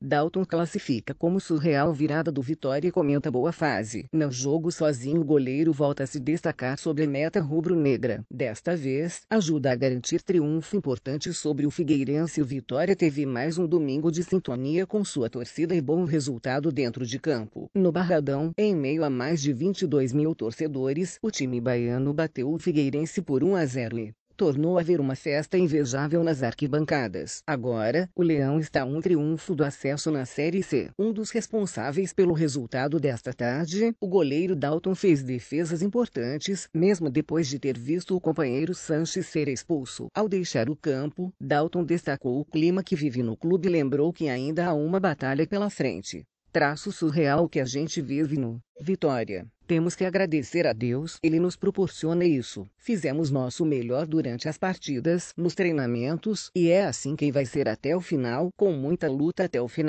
Dalton classifica como surreal virada do Vitória e comenta boa fase. No jogo sozinho o goleiro volta a se destacar sobre a meta rubro-negra. Desta vez, ajuda a garantir triunfo importante sobre o Figueirense. O Vitória teve mais um domingo de sintonia com sua torcida e bom resultado dentro de campo. No Barradão, em meio a mais de 22 mil torcedores, o time baiano bateu o Figueirense por 1 a 0 e tornou a ver uma festa invejável nas arquibancadas. Agora, o Leão está um triunfo do acesso na Série C. Um dos responsáveis pelo resultado desta tarde, o goleiro Dalton fez defesas importantes, mesmo depois de ter visto o companheiro Sanches ser expulso. Ao deixar o campo, Dalton destacou o clima que vive no clube e lembrou que ainda há uma batalha pela frente. Traço surreal que a gente vive no Vitória. Temos que agradecer a Deus, ele nos proporciona isso. Fizemos nosso melhor durante as partidas, nos treinamentos, e é assim quem vai ser até o final, com muita luta até o final.